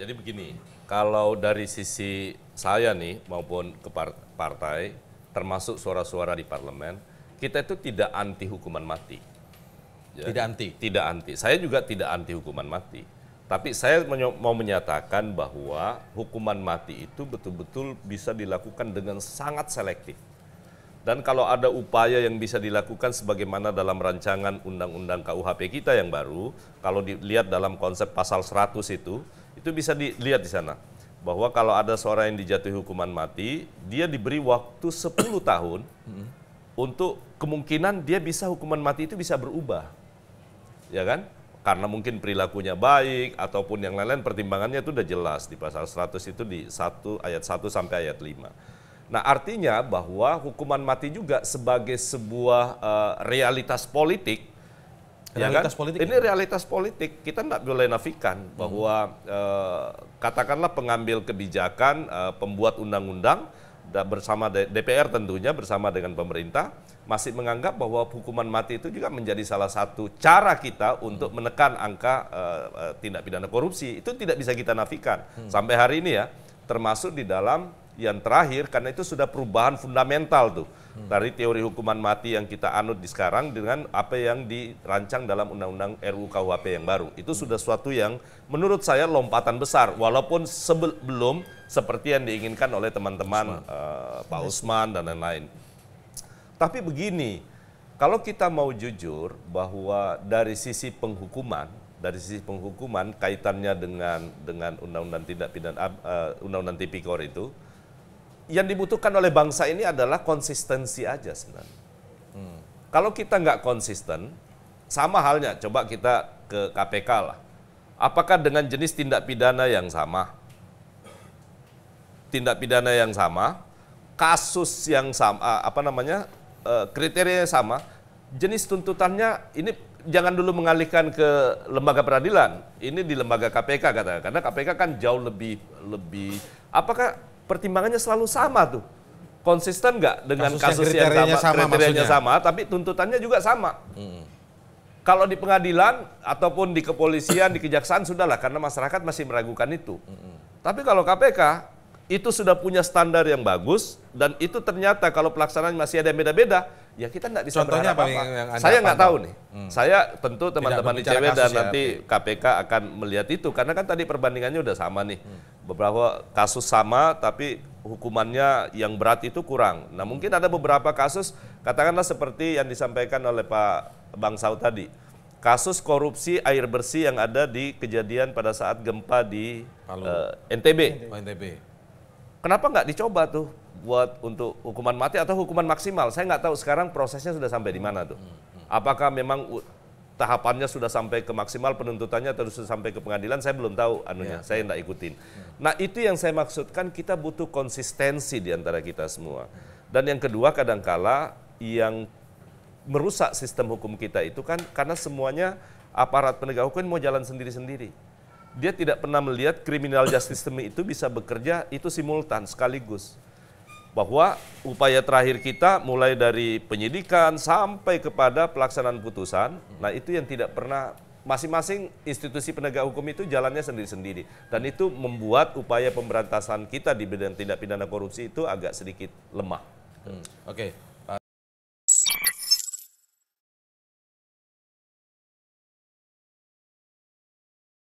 Jadi begini, kalau dari sisi saya nih maupun ke partai, termasuk suara-suara di parlemen, kita itu tidak anti hukuman mati. Ya. Tidak anti. Tidak anti. Saya juga tidak anti hukuman mati. Tapi saya mau menyatakan bahwa hukuman mati itu betul-betul bisa dilakukan dengan sangat selektif dan kalau ada upaya yang bisa dilakukan sebagaimana dalam rancangan undang-undang KUHP kita yang baru, kalau dilihat dalam konsep pasal 100 itu, itu bisa dilihat di sana bahwa kalau ada seorang yang dijatuhi hukuman mati, dia diberi waktu 10 hmm. tahun untuk kemungkinan dia bisa hukuman mati itu bisa berubah. Ya kan? Karena mungkin perilakunya baik ataupun yang lain-lain pertimbangannya itu sudah jelas di pasal 100 itu di 1 ayat 1 sampai ayat 5. Nah, artinya bahwa hukuman mati juga sebagai sebuah uh, realitas politik. ya kan? politik. Ini ya? realitas politik. Kita tidak boleh nafikan hmm. bahwa hmm. uh, katakanlah pengambil kebijakan, uh, pembuat undang-undang bersama DPR tentunya bersama dengan pemerintah masih menganggap bahwa hukuman mati itu juga menjadi salah satu cara kita untuk hmm. menekan angka uh, tindak pidana korupsi. Itu tidak bisa kita nafikan hmm. sampai hari ini ya, termasuk di dalam yang terakhir karena itu sudah perubahan fundamental tuh hmm. dari teori hukuman mati yang kita anut di sekarang dengan apa yang dirancang dalam undang-undang RUU KUHP yang baru. Itu hmm. sudah suatu yang menurut saya lompatan besar walaupun sebelum seperti yang diinginkan oleh teman-teman uh, Pak Usman dan lain-lain. Tapi begini, kalau kita mau jujur bahwa dari sisi penghukuman dari sisi penghukuman kaitannya dengan dengan undang-undang tindak pidana uh, undang-undang tipikor itu yang dibutuhkan oleh bangsa ini adalah konsistensi aja sebenarnya. Hmm. Kalau kita nggak konsisten, sama halnya coba kita ke KPK lah. Apakah dengan jenis tindak pidana yang sama? Tindak pidana yang sama, kasus yang sama, eh, apa namanya, eh, kriterianya sama, jenis tuntutannya ini jangan dulu mengalihkan ke lembaga peradilan. Ini di lembaga KPK kata karena KPK kan jauh lebih lebih apakah pertimbangannya selalu sama tuh. Konsisten nggak dengan kasus, kasus yang, yang sama, sama, kriterianya maksudnya. sama, tapi tuntutannya juga sama. Hmm. Kalau di pengadilan ataupun di kepolisian, di kejaksaan sudahlah karena masyarakat masih meragukan itu. Hmm. Tapi kalau KPK itu sudah punya standar yang bagus dan itu ternyata kalau pelaksanaan masih ada beda-beda, ya kita nggak bisa Contohnya berharap apa. Yang saya nggak tahu nih. Hmm. Saya tentu teman-teman ICW dan ya. nanti ya. KPK akan melihat itu karena kan tadi perbandingannya udah sama nih. Hmm. Beberapa kasus sama tapi hukumannya yang berat itu kurang. Nah mungkin ada beberapa kasus katakanlah seperti yang disampaikan oleh Pak Bang Saud tadi. Kasus korupsi air bersih yang ada di kejadian pada saat gempa di Uh, eh, NTB. Oh, NTB. Kenapa nggak dicoba tuh buat untuk hukuman mati atau hukuman maksimal. Saya nggak tahu sekarang prosesnya sudah sampai di mana tuh. Hmm, hmm, hmm. Apakah memang tahapannya sudah sampai ke maksimal penuntutannya terus sampai ke pengadilan saya belum tahu anunya. Ya. Saya ya. nggak ikutin. Ya. Nah, itu yang saya maksudkan kita butuh konsistensi di antara kita semua. Dan yang kedua kadangkala yang merusak sistem hukum kita itu kan karena semuanya aparat penegak hukum mau jalan sendiri-sendiri dia tidak pernah melihat kriminal justice system itu bisa bekerja itu simultan sekaligus bahwa upaya terakhir kita mulai dari penyidikan sampai kepada pelaksanaan putusan. Nah, itu yang tidak pernah masing-masing institusi penegak hukum itu jalannya sendiri-sendiri dan itu membuat upaya pemberantasan kita di bidang tindak pidana korupsi itu agak sedikit lemah. Hmm. Oke,